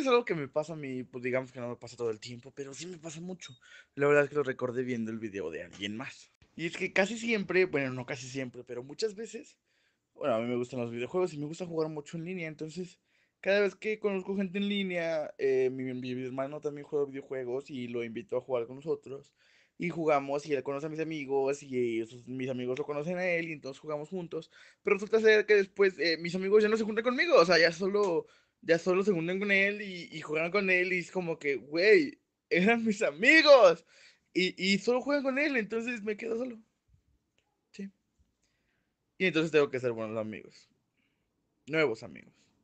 es algo que me pasa a mí, pues digamos que no me pasa todo el tiempo, pero sí me pasa mucho. La verdad es que lo recordé viendo el video de alguien más. Y es que casi siempre, bueno, no casi siempre, pero muchas veces, bueno, a mí me gustan los videojuegos y me gusta jugar mucho en línea, entonces cada vez que conozco gente en línea, eh, mi, hermano también juega videojuegos y lo invito a jugar con nosotros. Y jugamos y él conoce a mis amigos y mis amigos lo conocen a él y entonces jugamos juntos. Pero resulta ser que después eh, mis amigos ya no se juntan conmigo, o sea, ya solo ya solo se unen con él y, juegan con él y es como que, güey, eran mis amigos y, y, solo juegan con él, entonces me quedo solo. Sí. Y entonces tengo que ser buenos amigos. Nuevos amigos.